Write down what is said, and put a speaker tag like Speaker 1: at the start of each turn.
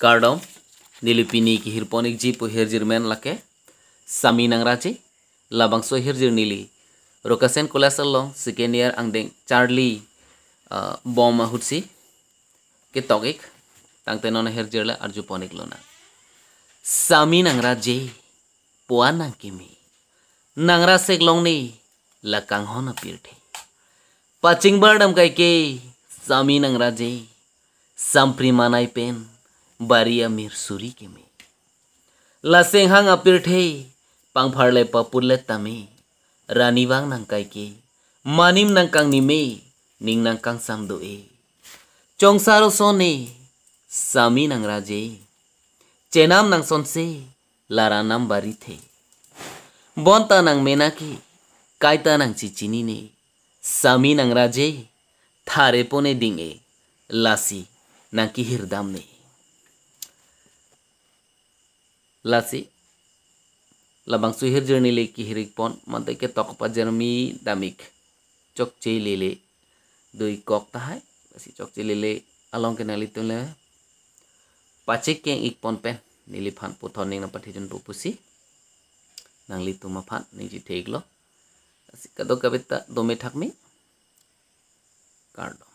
Speaker 1: कार्डम निलिपिनी की हिरपोनिक jeep हिरजिर main लके सामी नंगराची लाबांगसो हिरजिर नीली रोकासेन कोलासल्लो सेकेंड ईयर आंगदें चार्ली बम हुटसी के तौगिक तांगते नोना हिरजिरला अर्जुपोनिक लोना सामी नंगरा जे पुआ नांकिमी नंगरा सेक लोंगनी लकांग होना पीरठे पाचिंग बर्डम काई के सामी नंगरा जे मानाई पेन baria mirsuri kemi. Laseng hang apir thei pang pharle papurle tame raniwang nang kai ke manim nang kang nime ning nang kang samdo e. Chongsaro sone sami nang raje chenam nang sonse laranam bari thei. Bonta nang menaki कायता नंग चिचिनी ने सामी नंगराजे थारे पोने डिंगे लासी नंकी हिरदाम ने लासी लबांग लबांसु journey ले की हिरिक पन मंदे के तकपा जर्मी दामिक चक चकचे लेले दुई कक तहाय बसी ले ले अलंग के नाली तुले पाचे के एक पन पेन नीली फान पुथो निंग ना पठी जन पुपुसी नांगली तुमा फान निजी ठेगलो कदो कविता दो में दोमे ठकमी कांडो